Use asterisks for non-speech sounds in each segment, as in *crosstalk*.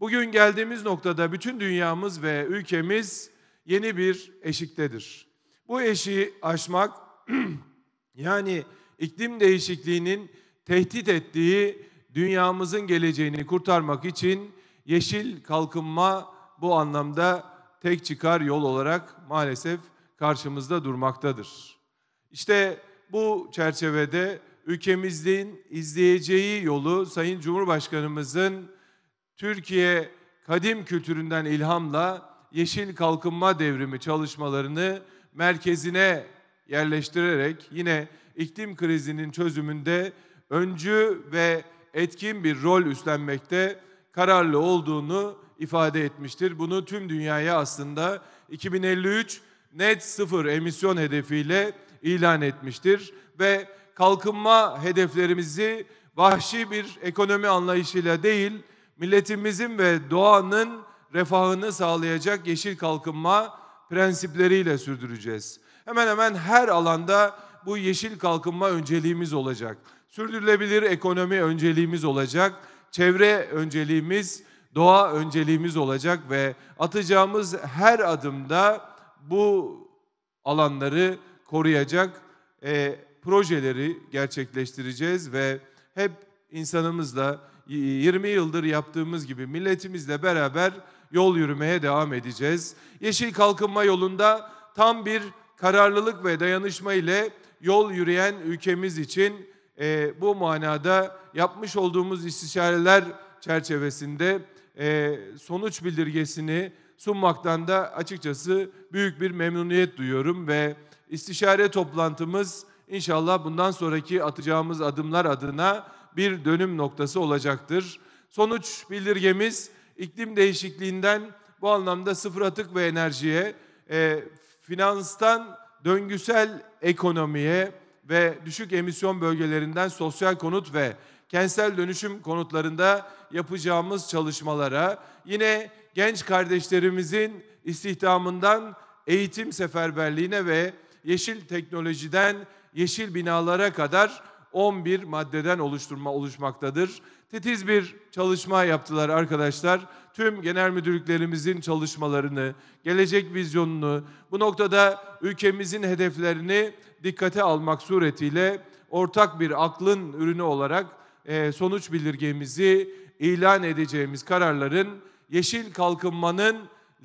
Bugün geldiğimiz noktada bütün dünyamız ve ülkemiz yeni bir eşiktedir. Bu eşiği aşmak *clears throat* yani iklim değişikliğinin tehdit ettiği dünyamızın geleceğini kurtarmak için yeşil kalkınma bu anlamda tek çıkar yol olarak maalesef karşımızda durmaktadır. İşte bu çerçevede ülkemizin izleyeceği yolu Sayın Cumhurbaşkanımızın Türkiye kadim kültüründen ilhamla yeşil kalkınma devrimi çalışmalarını merkezine yerleştirerek yine iklim krizinin çözümünde öncü ve etkin bir rol üstlenmekte kararlı olduğunu ifade etmiştir. Bunu tüm dünyaya aslında 2053 net sıfır emisyon hedefiyle ilan etmiştir ve kalkınma hedeflerimizi vahşi bir ekonomi anlayışıyla değil, milletimizin ve doğanın refahını sağlayacak yeşil kalkınma prensipleriyle sürdüreceğiz. Hemen hemen her alanda bu yeşil kalkınma önceliğimiz olacak. Sürdürülebilir ekonomi önceliğimiz olacak. Çevre önceliğimiz, doğa önceliğimiz olacak ve atacağımız her adımda bu alanları koruyacak e, projeleri gerçekleştireceğiz ve hep insanımızla 20 yıldır yaptığımız gibi milletimizle beraber yol yürümeye devam edeceğiz. Yeşil kalkınma yolunda tam bir kararlılık ve dayanışma ile yol yürüyen ülkemiz için e, bu manada yapmış olduğumuz istişareler çerçevesinde e, sonuç bildirgesini sunmaktan da açıkçası büyük bir memnuniyet duyuyorum ve istişare toplantımız inşallah bundan sonraki atacağımız adımlar adına bir dönüm noktası olacaktır. Sonuç bildirgemiz iklim değişikliğinden bu anlamda sıfır atık ve enerjiye, e, finanstan döngüsel ekonomiye ve düşük emisyon bölgelerinden sosyal konut ve kentsel dönüşüm konutlarında yapacağımız çalışmalara, yine genç kardeşlerimizin istihdamından eğitim seferberliğine ve yeşil teknolojiden yeşil binalara kadar 11 maddeden oluşturma oluşmaktadır. Titiz bir çalışma yaptılar arkadaşlar. Tüm genel müdürlüklerimizin çalışmalarını, gelecek vizyonunu, bu noktada ülkemizin hedeflerini dikkate almak suretiyle ortak bir aklın ürünü olarak e, sonuç bildirgemizi ilan edeceğimiz kararların yeşil kalkınmanın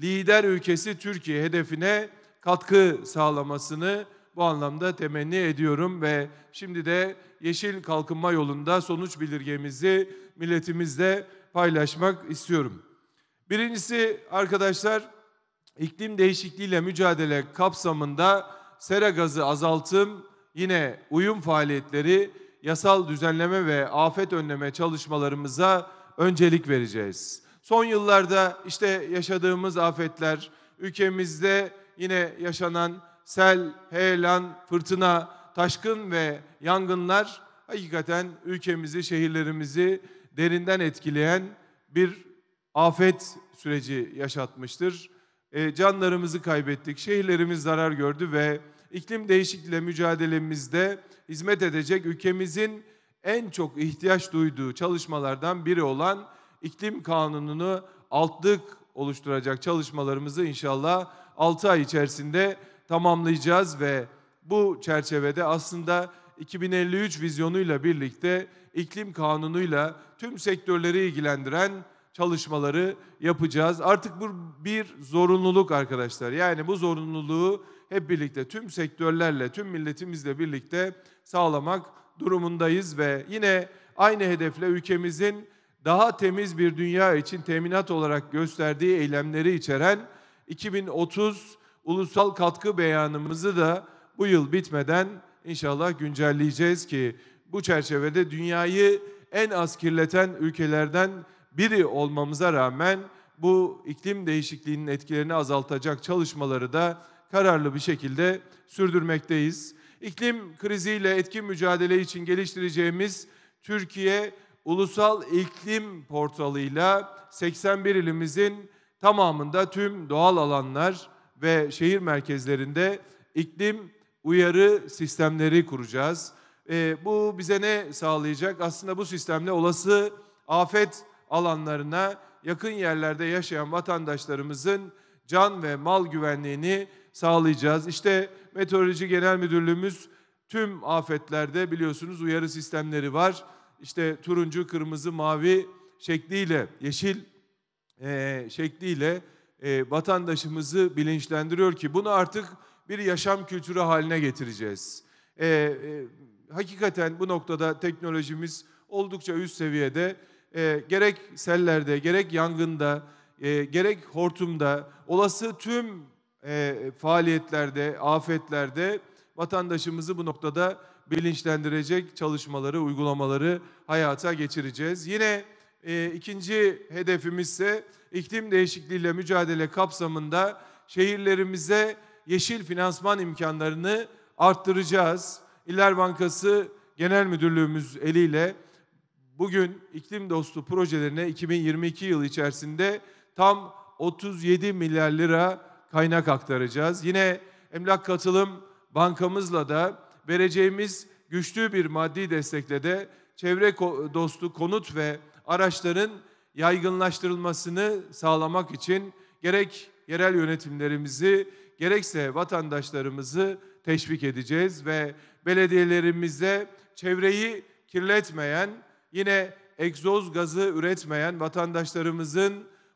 lider ülkesi Türkiye hedefine katkı sağlamasını bu anlamda temenni ediyorum ve şimdi de yeşil kalkınma yolunda sonuç bildirgemizi milletimizle paylaşmak istiyorum. Birincisi arkadaşlar iklim değişikliğiyle mücadele kapsamında sera gazı azaltım, yine uyum faaliyetleri, yasal düzenleme ve afet önleme çalışmalarımıza öncelik vereceğiz. Son yıllarda işte yaşadığımız afetler, ülkemizde yine yaşanan sel, heyelan, fırtına, taşkın ve yangınlar hakikaten ülkemizi, şehirlerimizi derinden etkileyen bir afet süreci yaşatmıştır. E, canlarımızı kaybettik, şehirlerimiz zarar gördü ve iklim değişikliğiyle mücadelemizde hizmet edecek ülkemizin en çok ihtiyaç duyduğu çalışmalardan biri olan iklim kanununu altlık oluşturacak çalışmalarımızı inşallah 6 ay içerisinde tamamlayacağız ve bu çerçevede aslında 2053 vizyonuyla birlikte iklim kanunuyla tüm sektörleri ilgilendiren çalışmaları yapacağız. Artık bu bir zorunluluk arkadaşlar. Yani bu zorunluluğu hep birlikte tüm sektörlerle, tüm milletimizle birlikte sağlamak durumundayız ve yine aynı hedefle ülkemizin daha temiz bir dünya için teminat olarak gösterdiği eylemleri içeren 2030 ulusal katkı beyanımızı da bu yıl bitmeden inşallah güncelleyeceğiz ki bu çerçevede dünyayı en az kirleten ülkelerden biri olmamıza rağmen bu iklim değişikliğinin etkilerini azaltacak çalışmaları da kararlı bir şekilde sürdürmekteyiz. İklim kriziyle etkin mücadele için geliştireceğimiz Türkiye Ulusal İklim Portalı'yla 81 ilimizin tamamında tüm doğal alanlar, ve şehir merkezlerinde iklim uyarı sistemleri kuracağız. E, bu bize ne sağlayacak? Aslında bu sistemle olası afet alanlarına yakın yerlerde yaşayan vatandaşlarımızın can ve mal güvenliğini sağlayacağız. İşte Meteoroloji Genel Müdürlüğümüz tüm afetlerde biliyorsunuz uyarı sistemleri var. İşte turuncu, kırmızı, mavi şekliyle, yeşil e, şekliyle e, vatandaşımızı bilinçlendiriyor ki bunu artık bir yaşam kültürü haline getireceğiz. E, e, hakikaten bu noktada teknolojimiz oldukça üst seviyede. E, gerek sellerde, gerek yangında, e, gerek hortumda, olası tüm e, faaliyetlerde, afetlerde vatandaşımızı bu noktada bilinçlendirecek çalışmaları, uygulamaları hayata geçireceğiz. Yine e, ikinci hedefimiz ise iklim değişikliğiyle mücadele kapsamında şehirlerimize yeşil finansman imkanlarını arttıracağız. İller Bankası Genel Müdürlüğümüz eliyle bugün iklim dostu projelerine 2022 yılı içerisinde tam 37 milyar lira kaynak aktaracağız. Yine Emlak Katılım Bankamızla da vereceğimiz güçlü bir maddi destekle de çevre dostu konut ve araçların yaygınlaştırılmasını sağlamak için gerek yerel yönetimlerimizi gerekse vatandaşlarımızı teşvik edeceğiz ve belediyelerimize çevreyi kirletmeyen, yine egzoz gazı üretmeyen vatandaşlarımızın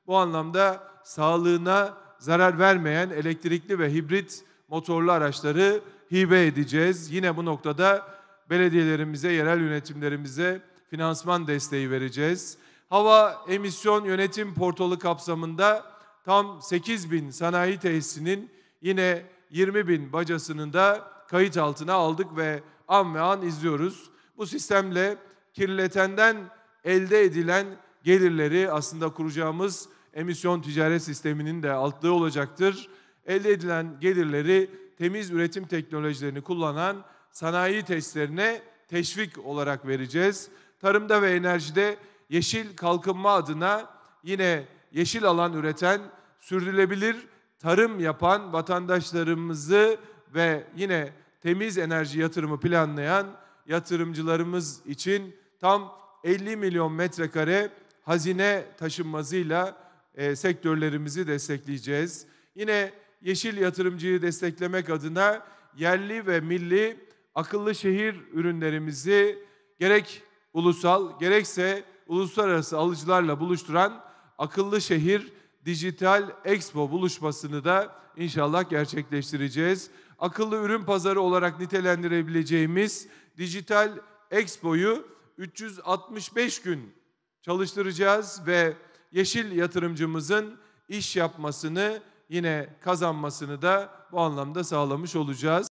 bu anlamda sağlığına zarar vermeyen elektrikli ve hibrit motorlu araçları hibe edeceğiz. Yine bu noktada belediyelerimize, yerel yönetimlerimize finansman desteği vereceğiz. Hava emisyon yönetim portalı kapsamında tam 8 bin sanayi tesisinin yine 20 bin bacasının da kayıt altına aldık ve an ve an izliyoruz. Bu sistemle kirletenden elde edilen gelirleri aslında kuracağımız emisyon ticaret sisteminin de altlığı olacaktır. Elde edilen gelirleri temiz üretim teknolojilerini kullanan sanayi testlerine teşvik olarak vereceğiz tarımda ve enerjide yeşil kalkınma adına yine yeşil alan üreten, sürdürülebilir tarım yapan vatandaşlarımızı ve yine temiz enerji yatırımı planlayan yatırımcılarımız için tam 50 milyon metrekare hazine taşınmazıyla e, sektörlerimizi destekleyeceğiz. Yine yeşil yatırımcıyı desteklemek adına yerli ve milli akıllı şehir ürünlerimizi gerek ulusal gerekse uluslararası alıcılarla buluşturan akıllı şehir dijital expo buluşmasını da inşallah gerçekleştireceğiz. Akıllı ürün pazarı olarak nitelendirebileceğimiz dijital expo'yu 365 gün çalıştıracağız ve yeşil yatırımcımızın iş yapmasını yine kazanmasını da bu anlamda sağlamış olacağız.